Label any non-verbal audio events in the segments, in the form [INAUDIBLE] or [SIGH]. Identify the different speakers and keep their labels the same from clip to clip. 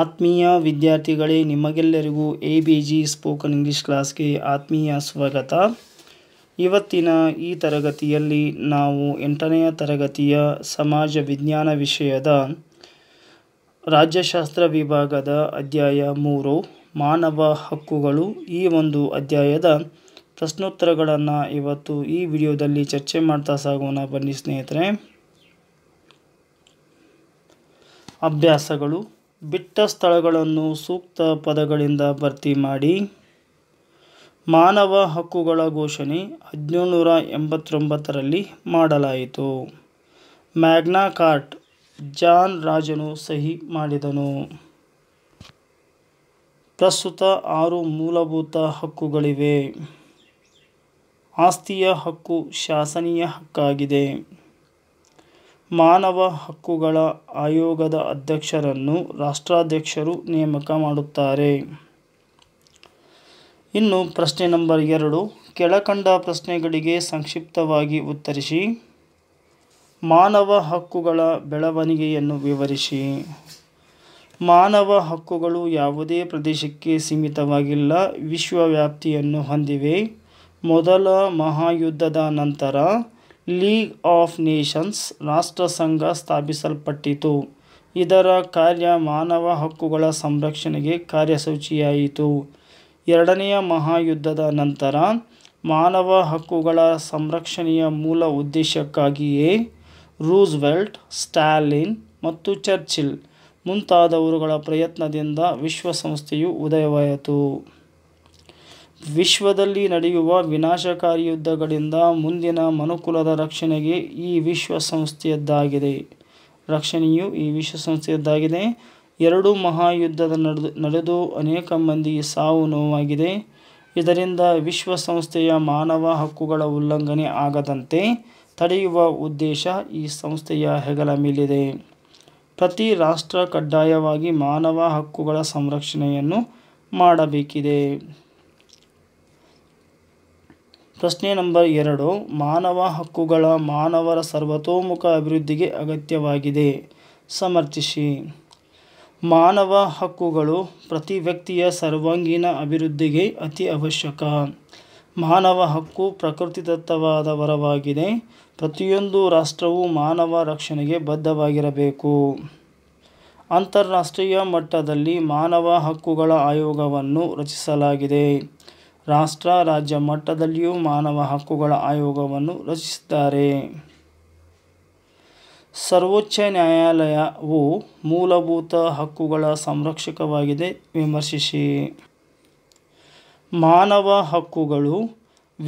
Speaker 1: ಆತ್ಮೀಯ ವಿದ್ಯಾರ್ಥಿಗಳೇ ನಿಮಗೆಲ್ಲರಿಗೂ A B G spoken English ಕ್ಲಾಸ್ಗೆ ಆತ್ಮೀಯ ಸ್ವಾಗತ ಇವತ್ತಿನ ಈ ತರಗತಿಯಲ್ಲಿ ನಾವು ಎಂಟನೆಯ ತರಗತಿಯ ಸಮಾಜ ವಿಜ್ಞಾನ ವಿಷಯದ ರಾಜ್ಯಶಾಸ್ತ್ರ ವಿಭಾಗದ ಅಧ್ಯಾಯ ಮೂರು ಮಾನವ ಹಕ್ಕುಗಳು ಈ ಒಂದು ಅಧ್ಯಾಯದ ಪ್ರಶ್ನೋತ್ತರಗಳನ್ನು ಇವತ್ತು ಈ ವಿಡಿಯೋದಲ್ಲಿ ಚರ್ಚೆ ಮಾಡ್ತಾ ಸಾಗೋಣ ಬನ್ನಿ ಸ್ನೇಹಿತರೆ ಅಭ್ಯಾಸಗಳು ಬಿಟ್ಟ ಸ್ಥಳಗಳನ್ನು ಸೂಕ್ತ ಪದಗಳಿಂದ ಭರ್ತಿ ಮಾಡಿ ಮಾನವ ಹಕ್ಕುಗಳ ಘೋಷಣೆ ಹದಿನೇಳುನೂರ ಎಂಬತ್ತೊಂಬತ್ತರಲ್ಲಿ ಮಾಡಲಾಯಿತು ಮ್ಯಾಗ್ನಾ ಕಾರ್ಟ್ ಜಾನ್ ರಾಜನು ಸಹಿ ಮಾಡಿದನು ಪ್ರಸ್ತುತ ಆರು ಮೂಲಭೂತ ಹಕ್ಕುಗಳಿವೆ ಆಸ್ತಿಯ ಹಕ್ಕು ಶಾಸನೀಯ ಹಕ್ಕಾಗಿದೆ ಮಾನವ ಹಕ್ಕುಗಳ ಆಯೋಗದ ಅಧ್ಯಕ್ಷರನ್ನು ರಾಷ್ಟ್ರಾಧ್ಯಕ್ಷರು ನೇಮಕ ಮಾಡುತ್ತಾರೆ ಇನ್ನು ಪ್ರಶ್ನೆ ನಂಬರ್ ಎರಡು ಕೆಳಕಂಡ ಪ್ರಶ್ನೆಗಳಿಗೆ ಸಂಕ್ಷಿಪ್ತವಾಗಿ ಉತ್ತರಿಸಿ ಮಾನವ ಹಕ್ಕುಗಳ ಬೆಳವಣಿಗೆಯನ್ನು ವಿವರಿಸಿ ಮಾನವ ಹಕ್ಕುಗಳು ಯಾವುದೇ ಪ್ರದೇಶಕ್ಕೆ ಸೀಮಿತವಾಗಿಲ್ಲ ವಿಶ್ವವ್ಯಾಪ್ತಿಯನ್ನು ಹೊಂದಿವೆ ಮೊದಲ ಮಹಾಯುದ್ಧದ ನಂತರ ಲೀಗ್ ಆಫ್ ನೇಷನ್ಸ್ ರಾಷ್ಟ್ರಸಂಘ ಸ್ಥಾಪಿಸಲ್ಪಟ್ಟಿತು ಇದರ ಕಾರ್ಯ ಮಾನವ ಹಕ್ಕುಗಳ ಸಂರಕ್ಷಣೆಗೆ ಕಾರ್ಯಸೂಚಿಯಾಯಿತು ಎರಡನೆಯ ಮಹಾಯುದ್ಧದ ನಂತರ ಮಾನವ ಹಕ್ಕುಗಳ ಸಂರಕ್ಷಣೆಯ ಮೂಲ ಉದ್ದೇಶಕ್ಕಾಗಿಯೇ ರೂಸ್ವೆಲ್ಟ್ ಸ್ಟಾಲಿನ್ ಮತ್ತು ಚರ್ಚಿಲ್ ಮುಂತಾದವರುಗಳ ಪ್ರಯತ್ನದಿಂದ ವಿಶ್ವಸಂಸ್ಥೆಯು ಉದಯವಾಯಿತು ವಿಶ್ವದಲ್ಲಿ ನಡೆಯುವ ವಿನಾಶಕಾರಿ ಯುದ್ಧಗಳಿಂದ ಮುಂದಿನ ಮನುಕುಲದ ರಕ್ಷಣೆಗೆ ಈ ವಿಶ್ವಸಂಸ್ಥೆಯದ್ದಾಗಿದೆ ರಕ್ಷಣೆಯು ಈ ವಿಶ್ವಸಂಸ್ಥೆಯದ್ದಾಗಿದೆ ಎರಡು ಮಹಾಯುದ್ಧದ ನಡೆದು ನಡೆದು ಅನೇಕ ಮಂದಿ ಸಾವು ನೋವಾಗಿದೆ ಇದರಿಂದ ವಿಶ್ವಸಂಸ್ಥೆಯ ಮಾನವ ಹಕ್ಕುಗಳ ಉಲ್ಲಂಘನೆ ಆಗದಂತೆ ತಡೆಯುವ ಉದ್ದೇಶ ಈ ಸಂಸ್ಥೆಯ ಹೆಗಲ ಮೇಲಿದೆ ಪ್ರತಿ ರಾಷ್ಟ್ರ ಕಡ್ಡಾಯವಾಗಿ ಮಾನವ ಹಕ್ಕುಗಳ ಸಂರಕ್ಷಣೆಯನ್ನು ಮಾಡಬೇಕಿದೆ ಪ್ರಶ್ನೆ ನಂಬರ್ ಎರಡು ಮಾನವ ಹಕ್ಕುಗಳ ಮಾನವರ ಸರ್ವತೋಮುಖ ಅಭಿವೃದ್ಧಿಗೆ ಅಗತ್ಯವಾಗಿದೆ ಸಮರ್ಥಿಸಿ ಮಾನವ ಹಕ್ಕುಗಳು ಪ್ರತಿ ವ್ಯಕ್ತಿಯ ಸರ್ವಾಂಗೀಣ ಅಭಿವೃದ್ಧಿಗೆ ಅತಿ ಅವಶ್ಯಕ ಮಾನವ ಹಕ್ಕು ಪ್ರಕೃತಿದತ್ತವಾದ ವರವಾಗಿದೆ ಪ್ರತಿಯೊಂದು ರಾಷ್ಟ್ರವು ಮಾನವ ರಕ್ಷಣೆಗೆ ಬದ್ಧವಾಗಿರಬೇಕು ಅಂತಾರಾಷ್ಟ್ರೀಯ ಮಟ್ಟದಲ್ಲಿ ಮಾನವ ಹಕ್ಕುಗಳ ಆಯೋಗವನ್ನು ರಚಿಸಲಾಗಿದೆ ರಾಷ್ಟ್ರ ರಾಜ್ಯ ಮಟ್ಟದಲ್ಲಿಯೂ ಮಾನವ ಹಕ್ಕುಗಳ ಆಯೋಗವನ್ನು ರಚಿಸಿದ್ದಾರೆ ಸರ್ವೋಚ್ಚ ನ್ಯಾಯಾಲಯವು ಮೂಲಭೂತ ಹಕ್ಕುಗಳ ಸಂರಕ್ಷಕವಾಗಿದೆ ವಿಮರ್ಶಿಸಿ ಮಾನವ ಹಕ್ಕುಗಳು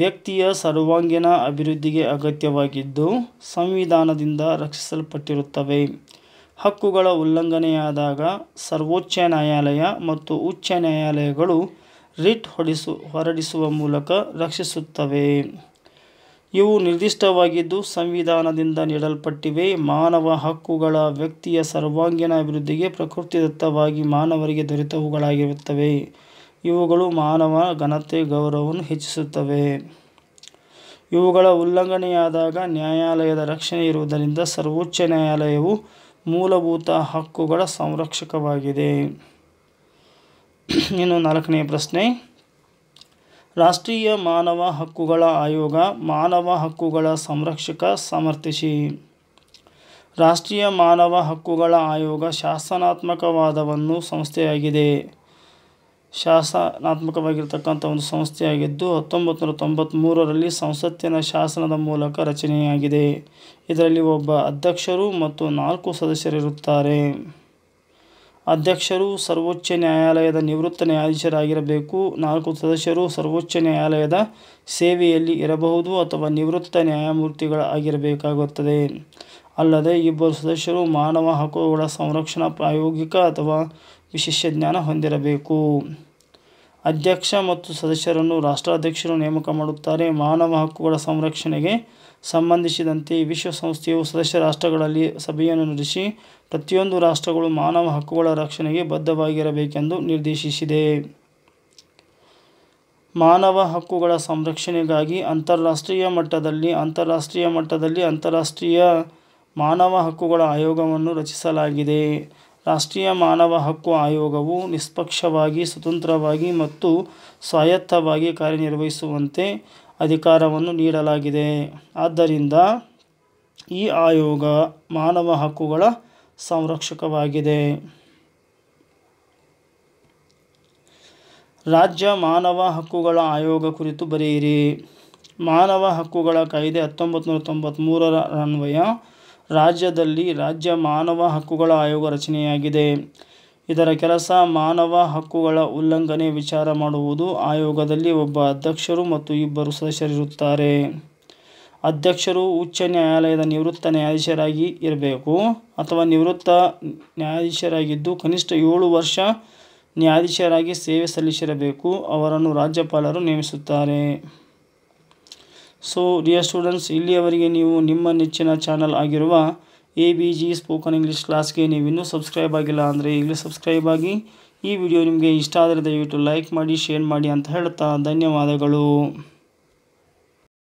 Speaker 1: ವ್ಯಕ್ತಿಯ ಸರ್ವಾಂಗೀಣ ಅಭಿವೃದ್ಧಿಗೆ ಅಗತ್ಯವಾಗಿದ್ದು ಸಂವಿಧಾನದಿಂದ ರಕ್ಷಿಸಲ್ಪಟ್ಟಿರುತ್ತವೆ ಹಕ್ಕುಗಳ ಉಲ್ಲಂಘನೆಯಾದಾಗ ಸರ್ವೋಚ್ಚ ನ್ಯಾಯಾಲಯ ಮತ್ತು ಉಚ್ಚ ನ್ಯಾಯಾಲಯಗಳು ರಿಟ್ ಹೊಡಿಸು ಹೊರಡಿಸುವ ಮೂಲಕ ರಕ್ಷಿಸುತ್ತವೆ ಇವು ನಿರ್ದಿಷ್ಟವಾಗಿದ್ದು ಸಂವಿಧಾನದಿಂದ ನೀಡಲ್ಪಟ್ಟಿವೆ ಮಾನವ ಹಕ್ಕುಗಳ ವ್ಯಕ್ತಿಯ ಸರ್ವಾಂಗೀಣ ಅಭಿವೃದ್ಧಿಗೆ ಪ್ರಕೃತಿದತ್ತವಾಗಿ ಮಾನವರಿಗೆ ದೊರೆತವುಗಳಾಗಿರುತ್ತವೆ ಇವುಗಳು ಮಾನವ ಘನತೆ ಗೌರವವನ್ನು ಹೆಚ್ಚಿಸುತ್ತವೆ ಇವುಗಳ ಉಲ್ಲಂಘನೆಯಾದಾಗ ನ್ಯಾಯಾಲಯದ ರಕ್ಷಣೆ ಇರುವುದರಿಂದ ಸರ್ವೋಚ್ಚ ನ್ಯಾಯಾಲಯವು ಮೂಲಭೂತ ಹಕ್ಕುಗಳ ಸಂರಕ್ಷಕವಾಗಿದೆ [CLEARS THROAT] ಇನ್ನು ನಾಲ್ಕನೇ ಪ್ರಶ್ನೆ ರಾಷ್ಟ್ರೀಯ ಮಾನವ ಹಕ್ಕುಗಳ ಆಯೋಗ ಮಾನವ ಹಕ್ಕುಗಳ ಸಂರಕ್ಷಕ ಸಮರ್ಥಿಸಿ ರಾಷ್ಟ್ರೀಯ ಮಾನವ ಹಕ್ಕುಗಳ ಆಯೋಗ ಶಾಸನಾತ್ಮಕವಾದವನ್ನು ಸಂಸ್ಥೆಯಾಗಿದೆ ಶಾಸನಾತ್ಮಕವಾಗಿರ್ತಕ್ಕಂಥ ಒಂದು ಸಂಸ್ಥೆಯಾಗಿದ್ದು ಹತ್ತೊಂಬತ್ತು ನೂರ ತೊಂಬತ್ತ್ಮೂರರಲ್ಲಿ ಸಂಸತ್ತಿನ ಶಾಸನದ ಮೂಲಕ ರಚನೆಯಾಗಿದೆ ಇದರಲ್ಲಿ ಒಬ್ಬ ಅಧ್ಯಕ್ಷರು ಮತ್ತು ನಾಲ್ಕು ಸದಸ್ಯರಿರುತ್ತಾರೆ ಅಧ್ಯಕ್ಷರು ಸರ್ವೋಚ್ಚ ನ್ಯಾಯಾಲಯದ ನಿವೃತ್ತ ನ್ಯಾಯಾಧೀಶರಾಗಿರಬೇಕು ನಾಲ್ಕು ಸದಸ್ಯರು ಸರ್ವೋಚ್ಚ ನ್ಯಾಯಾಲಯದ ಸೇವೆಯಲ್ಲಿ ಇರಬಹುದು ಅಥವಾ ನಿವೃತ್ತ ನ್ಯಾಯಮೂರ್ತಿಗಳಾಗಿರಬೇಕಾಗುತ್ತದೆ ಅಲ್ಲದೆ ಇಬ್ಬರು ಸದಸ್ಯರು ಮಾನವ ಹಕ್ಕುಗಳ ಸಂರಕ್ಷಣಾ ಪ್ರಾಯೋಗಿಕ ಅಥವಾ ವಿಶೇಷ ಜ್ಞಾನ ಹೊಂದಿರಬೇಕು ಅಧ್ಯಕ್ಷ ಮತ್ತು ಸದಸ್ಯರನ್ನು ರಾಷ್ಟ್ರಾಧ್ಯಕ್ಷರು ನೇಮಕ ಮಾಡುತ್ತಾರೆ ಮಾನವ ಹಕ್ಕುಗಳ ಸಂರಕ್ಷಣೆಗೆ ಸಂಬಂಧಿಸಿದಂತೆ ವಿಶ್ವಸಂಸ್ಥೆಯು ಸದಸ್ಯ ರಾಷ್ಟ್ರಗಳಲ್ಲಿ ಸಭೆಯನ್ನು ನಡೆಸಿ ಪ್ರತಿಯೊಂದು ರಾಷ್ಟ್ರಗಳು ಮಾನವ ಹಕ್ಕುಗಳ ರಕ್ಷಣೆಗೆ ಬದ್ಧವಾಗಿರಬೇಕೆಂದು ನಿರ್ದೇಶಿಸಿದೆ ಮಾನವ ಹಕ್ಕುಗಳ ಸಂರಕ್ಷಣೆಗಾಗಿ ಅಂತಾರಾಷ್ಟ್ರೀಯ ಮಟ್ಟದಲ್ಲಿ ಅಂತಾರಾಷ್ಟ್ರೀಯ ಮಟ್ಟದಲ್ಲಿ ಅಂತಾರಾಷ್ಟ್ರೀಯ ಮಾನವ ಹಕ್ಕುಗಳ ಆಯೋಗವನ್ನು ರಚಿಸಲಾಗಿದೆ ರಾಷ್ಟ್ರೀಯ ಮಾನವ ಹಕ್ಕು ಆಯೋಗವು ನಿಷ್ಪಕ್ಷವಾಗಿ ಸ್ವತಂತ್ರವಾಗಿ ಮತ್ತು ಸ್ವಾಯತ್ತವಾಗಿ ಕಾರ್ಯನಿರ್ವಹಿಸುವಂತೆ ಅಧಿಕಾರವನ್ನು ನೀಡಲಾಗಿದೆ ಆದ್ದರಿಂದ ಈ ಆಯೋಗ ಮಾನವ ಹಕ್ಕುಗಳ ಸಂರಕ್ಷಕವಾಗಿದೆ ರಾಜ್ಯ ಮಾನವ ಹಕ್ಕುಗಳ ಆಯೋಗ ಕುರಿತು ಬರೆಯಿರಿ ಮಾನವ ಹಕ್ಕುಗಳ ಕಾಯ್ದೆ ಹತ್ತೊಂಬತ್ತು ನೂರ ತೊಂಬತ್ತ್ಮೂರರ ಅನ್ವಯ ರಾಜ್ಯದಲ್ಲಿ ರಾಜ್ಯ ಮಾನವ ಹಕ್ಕುಗಳ ಆಯೋಗ ರಚನೆಯಾಗಿದೆ ಇದರ ಕೆಲಸ ಮಾನವ ಹಕ್ಕುಗಳ ಉಲ್ಲಂಘನೆ ವಿಚಾರ ಮಾಡುವುದು ಆಯೋಗದಲ್ಲಿ ಒಬ್ಬ ಅಧ್ಯಕ್ಷರು ಮತ್ತು ಇಬ್ಬರು ಸದಸ್ಯರಿರುತ್ತಾರೆ ಅಧ್ಯಕ್ಷರು ಉಚ್ಚ ನ್ಯಾಯಾಲಯದ ನಿವೃತ್ತ ನ್ಯಾಯಾಧೀಶರಾಗಿ ಇರಬೇಕು ಅಥವಾ ನಿವೃತ್ತ ನ್ಯಾಯಾಧೀಶರಾಗಿದ್ದು ಕನಿಷ್ಠ ಏಳು ವರ್ಷ ನ್ಯಾಯಾಧೀಶರಾಗಿ ಸೇವೆ ಸಲ್ಲಿಸಿರಬೇಕು ಅವರನ್ನು ರಾಜ್ಯಪಾಲರು ನೇಮಿಸುತ್ತಾರೆ ಸೊ ಡಿಯರ್ ಸ್ಟೂಡೆಂಟ್ಸ್ ಇಲ್ಲಿಯವರೆಗೆ ನೀವು ನಿಮ್ಮ ನೆಚ್ಚಿನ ಚಾನಲ್ ಆಗಿರುವ A B G spoken English ಕ್ಲಾಸ್ಗೆ ನೀವು ಇನ್ನೂ ಸಬ್ಸ್ಕ್ರೈಬ್ ಆಗಿಲ್ಲ ಅಂದರೆ ಈಗಲೂ ಸಬ್ಸ್ಕ್ರೈಬ್ ಆಗಿ ಈ ವಿಡಿಯೋ ನಿಮಗೆ ಇಷ್ಟ ಆದರೆ ದಯವಿಟ್ಟು ಲೈಕ್ ಮಾಡಿ ಶೇರ್ ಮಾಡಿ ಅಂತ ಹೇಳ್ತಾ ಧನ್ಯವಾದಗಳು